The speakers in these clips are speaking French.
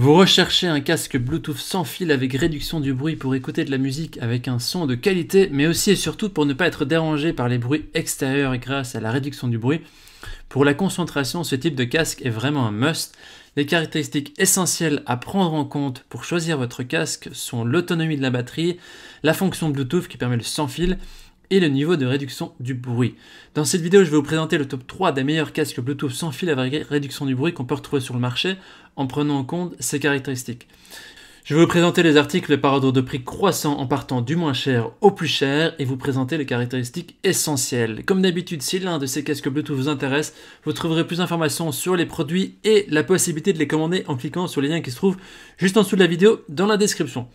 Vous recherchez un casque Bluetooth sans fil avec réduction du bruit pour écouter de la musique avec un son de qualité, mais aussi et surtout pour ne pas être dérangé par les bruits extérieurs grâce à la réduction du bruit. Pour la concentration, ce type de casque est vraiment un must. Les caractéristiques essentielles à prendre en compte pour choisir votre casque sont l'autonomie de la batterie, la fonction Bluetooth qui permet le sans fil, et le niveau de réduction du bruit. Dans cette vidéo, je vais vous présenter le top 3 des meilleurs casques Bluetooth sans fil avec réduction du bruit qu'on peut retrouver sur le marché en prenant en compte ses caractéristiques. Je vais vous présenter les articles par ordre de prix croissant en partant du moins cher au plus cher et vous présenter les caractéristiques essentielles. Comme d'habitude, si l'un de ces casques Bluetooth vous intéresse, vous trouverez plus d'informations sur les produits et la possibilité de les commander en cliquant sur les liens qui se trouvent juste en dessous de la vidéo dans la description.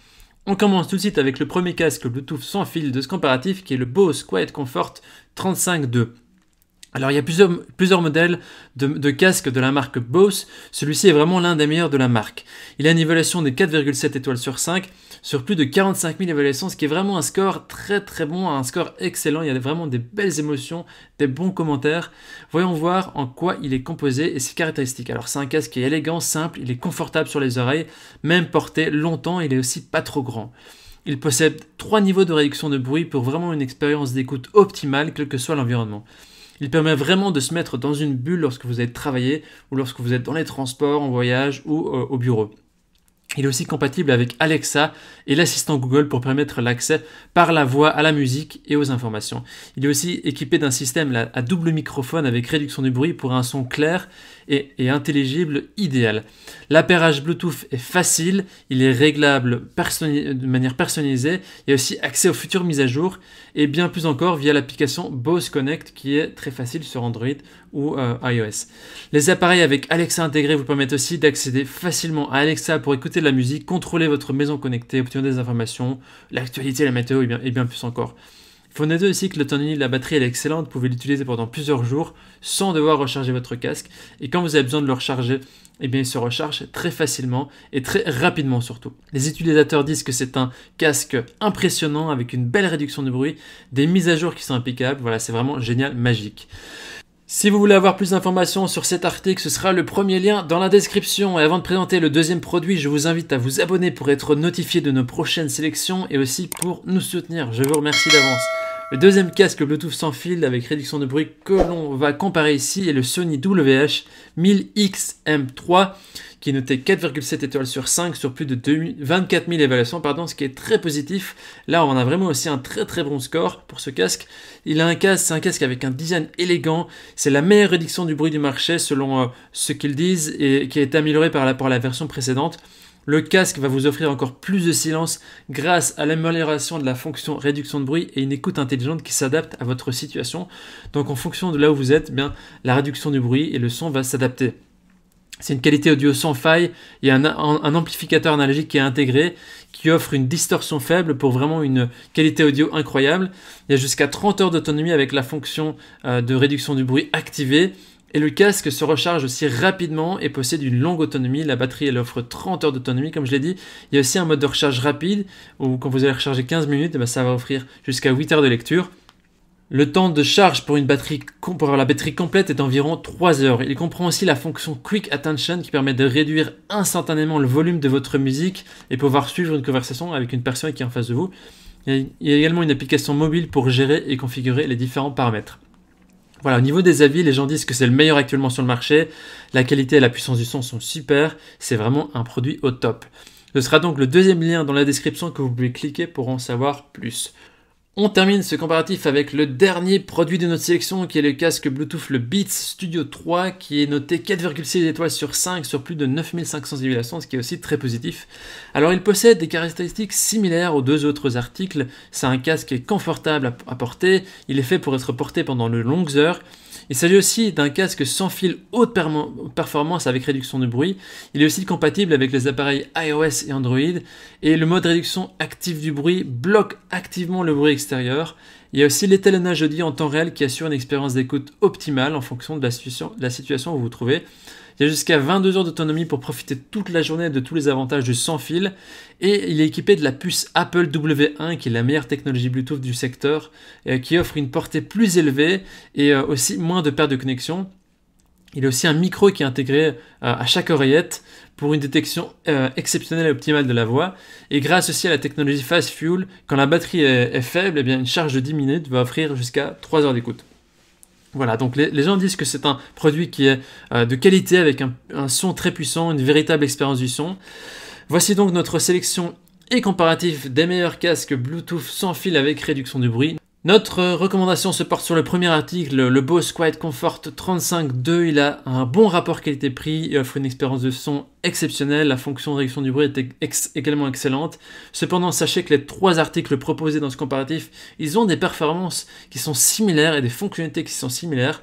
On commence tout de suite avec le premier casque Bluetooth sans fil de ce comparatif qui est le Bose Quiet Comfort 35.2. Alors il y a plusieurs, modèles de, casque casques de la marque Bose, celui-ci est vraiment l'un des meilleurs de la marque. Il a une évaluation de 4,7 étoiles sur 5, sur plus de 45 000 évaluations, ce qui est vraiment un score très très bon, un score excellent, il y a vraiment des belles émotions, des bons commentaires. Voyons voir en quoi il est composé et ses caractéristiques. Alors c'est un casque qui est élégant, simple, il est confortable sur les oreilles, même porté longtemps, il est aussi pas trop grand. Il possède trois niveaux de réduction de bruit pour vraiment une expérience d'écoute optimale, quel que soit l'environnement. Il permet vraiment de se mettre dans une bulle lorsque vous êtes travaillé ou lorsque vous êtes dans les transports, en voyage ou euh, au bureau. Il est aussi compatible avec Alexa et l'assistant Google pour permettre l'accès par la voix à la musique et aux informations. Il est aussi équipé d'un système à double microphone avec réduction du bruit pour un son clair et, intelligible idéal. L'appairage Bluetooth est facile, il est réglable de manière personnalisée, il y a aussi accès aux futures mises à jour et bien plus encore via l'application Bose Connect qui est très facile sur Android ou euh, iOS. Les appareils avec Alexa intégrés vous permettent aussi d'accéder facilement à Alexa pour écouter de la musique, contrôler votre maison connectée, obtenir des informations, l'actualité, la météo et bien plus encore faut noter aussi que le l'autonomie de la batterie est excellente, vous pouvez l'utiliser pendant plusieurs jours sans devoir recharger votre casque. Et quand vous avez besoin de le recharger, eh bien, il se recharge très facilement et très rapidement surtout. Les utilisateurs disent que c'est un casque impressionnant avec une belle réduction de bruit, des mises à jour qui sont impeccables. Voilà, c'est vraiment génial, magique. Si vous voulez avoir plus d'informations sur cet article, ce sera le premier lien dans la description. Et avant de présenter le deuxième produit, je vous invite à vous abonner pour être notifié de nos prochaines sélections et aussi pour nous soutenir. Je vous remercie d'avance. Le deuxième casque Bluetooth sans fil avec réduction de bruit que l'on va comparer ici est le Sony WH-1000XM3 qui est noté 4,7 étoiles sur 5 sur plus de 24 000 évaluations, pardon, ce qui est très positif. Là, on a vraiment aussi un très très bon score pour ce casque. Il a un casque, c'est un casque avec un design élégant. C'est la meilleure réduction du bruit du marché selon euh, ce qu'ils disent et qui est été améliorée par rapport à la version précédente. Le casque va vous offrir encore plus de silence grâce à l'amélioration de la fonction réduction de bruit et une écoute intelligente qui s'adapte à votre situation. Donc en fonction de là où vous êtes, eh bien, la réduction du bruit et le son va s'adapter. C'est une qualité audio sans faille. Il y a un, amplificateur analogique qui est intégré, qui offre une distorsion faible pour vraiment une qualité audio incroyable. Il y a jusqu'à 30 heures d'autonomie avec la fonction euh, de réduction du bruit activée. Et le casque se recharge aussi rapidement et possède une longue autonomie. La batterie, elle offre 30 heures d'autonomie, comme je l'ai dit. Il y a aussi un mode de recharge rapide, où quand vous allez recharger 15 minutes, eh ben, ça va offrir jusqu'à 8 heures de lecture. Le temps de charge pour, une batterie, la batterie complète est d'environ 3 heures. Il comprend aussi la fonction Quick Attention qui permet de réduire instantanément le volume de votre musique et pouvoir suivre une conversation avec une personne qui est en face de vous. Il y a également une application mobile pour gérer et configurer les différents paramètres. Voilà, au niveau des avis, les gens disent que c'est le meilleur actuellement sur le marché. La qualité et la puissance du son sont super. C'est vraiment un produit au top. Ce sera donc le deuxième lien dans la description que vous pouvez cliquer pour en savoir plus. On termine ce comparatif avec le dernier produit de notre sélection qui est le casque Bluetooth, le Beats Studio 3 qui est noté 4,6 étoiles sur 5 sur plus de 9500 évaluations, ce qui est aussi très positif. Alors il possède des caractéristiques similaires aux deux autres articles, c'est un casque qui est confortable à porter, il est fait pour être porté pendant de longues heures il s'agit aussi d'un casque sans fil haute performance avec réduction de bruit. Il est aussi compatible avec les appareils iOS et Android. Et le mode réduction active du bruit bloque activement le bruit extérieur il y a aussi l'étalonnage audio en temps réel qui assure une expérience d'écoute optimale en fonction de la situation, la situation où vous vous trouvez. Il y a jusqu'à 22 heures d'autonomie pour profiter toute la journée de tous les avantages du sans fil. Et il est équipé de la puce Apple W1 qui est la meilleure technologie Bluetooth du secteur, euh, qui offre une portée plus élevée et euh, aussi moins de pertes de connexion. Il y a aussi un micro qui est intégré euh, à chaque oreillette pour une détection euh, exceptionnelle et optimale de la voix. Et grâce aussi à la technologie Fast Fuel, quand la batterie est, faible, eh bien une charge de 10 minutes va offrir jusqu'à 3 heures d'écoute. Voilà, donc les, gens disent que c'est un produit qui est euh, de qualité avec un, son très puissant, une véritable expérience du son. Voici donc notre sélection et comparatif des meilleurs casques Bluetooth sans fil avec réduction du bruit. Notre recommandation se porte sur le premier article, le Bose Quiet Comfort 35.2. Il a un bon rapport qualité-prix et offre une expérience de son exceptionnelle, la fonction de réduction du bruit est également excellente. Cependant, sachez que les trois articles proposés dans ce comparatif, ils ont des performances qui sont similaires et des fonctionnalités qui sont similaires.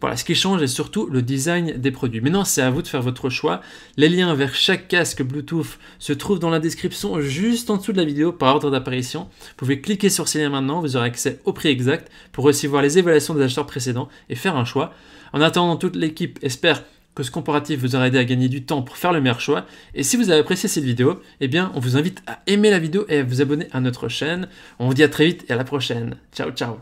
Voilà, ce qui change est surtout le design des produits. Maintenant, c'est à vous de faire votre choix. Les liens vers chaque casque Bluetooth se trouvent dans la description juste en dessous de la vidéo par ordre d'apparition. Vous pouvez cliquer sur ces liens maintenant, vous aurez accès au prix exact pour recevoir les évaluations des acheteurs précédents et faire un choix. En attendant, toute l'équipe espère que ce comparatif vous aura aidé à gagner du temps pour faire le meilleur choix. Et si vous avez apprécié cette vidéo, eh bien, on vous invite à aimer la vidéo et à vous abonner à notre chaîne. On vous dit à très vite et à la prochaine. Ciao, ciao